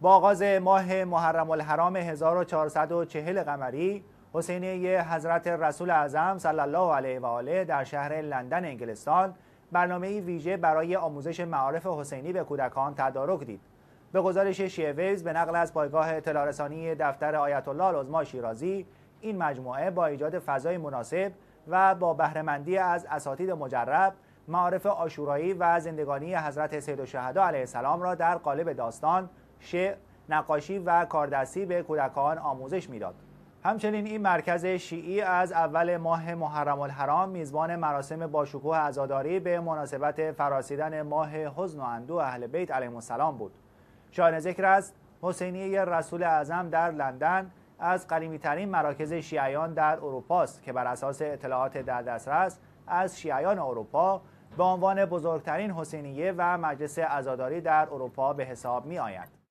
با آغاز ماه محرم الحرام 1440 قمری حسینیه حضرت رسول اعظم صلی الله علیه و آله در شهر لندن انگلستان برنامه ویژه برای آموزش معارف حسینی به کودکان تدارک دید به گزارش شیعه به نقل از پایگاه اطلاع دفتر آیت الله العظما شیرازی این مجموعه با ایجاد فضای مناسب و با بهرهمندی از اساتید مجرب معارف آشورایی و زندگانی حضرت سید و علیه السلام را در قالب داستان شعر، نقاشی و کاردستی به کودکان آموزش میداد. همچنین این مرکز شیعی از اول ماه محرم الحرام میزبان مراسم باشکوه عزاداری به مناسبت فراسیدن ماه حزن و اندو اهل بیت علیهم السلام بود. شانه ذکر است حسینیه رسول اعظم در لندن از ترین مراکز شیعیان در اروپا است که بر اساس اطلاعات در دسترس از شیعیان اروپا به عنوان بزرگترین حسینیه و مجلس عزاداری در اروپا به حساب می آید.